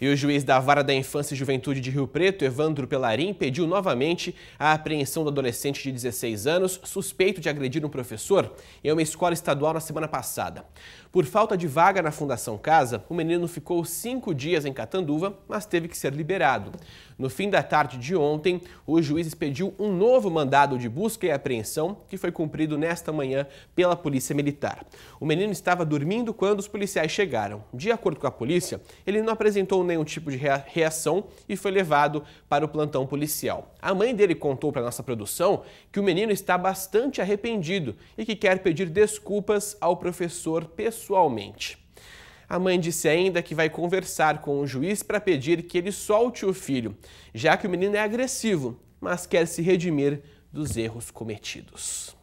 E o juiz da Vara da Infância e Juventude de Rio Preto, Evandro Pelarim, pediu novamente a apreensão do adolescente de 16 anos, suspeito de agredir um professor em uma escola estadual na semana passada. Por falta de vaga na Fundação Casa, o menino ficou cinco dias em Catanduva, mas teve que ser liberado. No fim da tarde de ontem, o juiz expediu um novo mandado de busca e apreensão, que foi cumprido nesta manhã pela Polícia Militar. O menino estava dormindo quando os policiais chegaram. De acordo com a polícia, ele não apresentou nenhum tipo de reação e foi levado para o plantão policial. A mãe dele contou para nossa produção que o menino está bastante arrependido e que quer pedir desculpas ao professor pessoalmente. A mãe disse ainda que vai conversar com o juiz para pedir que ele solte o filho, já que o menino é agressivo, mas quer se redimir dos erros cometidos.